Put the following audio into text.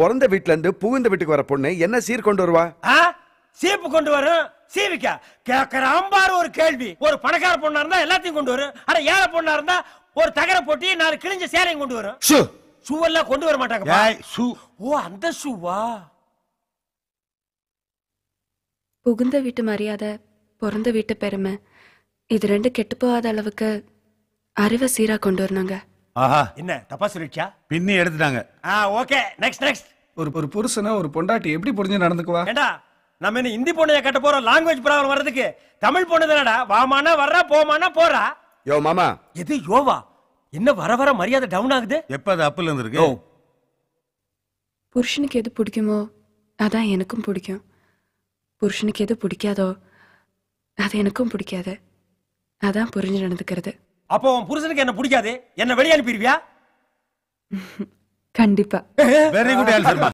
பிறந்த வீட்டுல இருந்து புகுந்த வீட்டுக்கு வர பொண்ணு என்ன சீர் கொண்டு வருவா சீப்பு கொண்டு வரும் சீவிக்கா கேக்குற பாரு ஒரு கேள்வி ஒரு பணக்கார பொண்ணா இருந்தா எல்லாத்தையும் கொண்டு வரும் ஆனா ஏழை பொண்ணா இருந்தா ஒரு தகர போட்டி நாலு கிழிஞ்ச சேலையும் கொண்டு வரும் ஷூ எல்லாம் கொண்டு வர மாட்டாங்க ஓ அந்த ஷூவா புகுந்த வீட்டு மரியாதை பிறந்த வீட்டு பெருமை இது ரெண்டு கெட்டு போகாத அளவுக்கு அறிவை சீரா கொண்டு வரணுங்க ஆஹா என்ன தப்பா சொல்லிடுச்சா பின்னி எடுத்துட்டாங்க ஆ ஓகே நெக்ஸ்ட் நெக்ஸ்ட் ஒரு ஒரு புருஷனை ஒரு பொண்டாட்டி எப்படி புரிஞ்சு நடந்துக்குவா ஏண்டா நம்ம என்ன ஹிந்தி பொண்ணைய கட்ட போறோம் லாங்குவேஜ் ப்ராப்ளம் வர்றதுக்கு தமிழ் பொண்ணு தானடா வாமானா வர்றா போமானா போறா யோ மாமா எது யோவா என்ன வர வர மரியாதை டவுன் ஆகுது எப்ப அது அப்பில் இருந்திருக்கு புருஷனுக்கு எது பிடிக்குமோ அதான் எனக்கும் பிடிக்கும் புருஷனுக்கு எது பிடிக்காதோ அது எனக்கும் பிடிக்காது அதான் புரிஞ்சு நடந்துக்கிறது அப்போ உன் புருஷனுக்கு என்ன பிடிக்காது என்ன வெளியே அனுப்பிடுவியா கண்டிப்பா வெரி குட் ஆன்சர்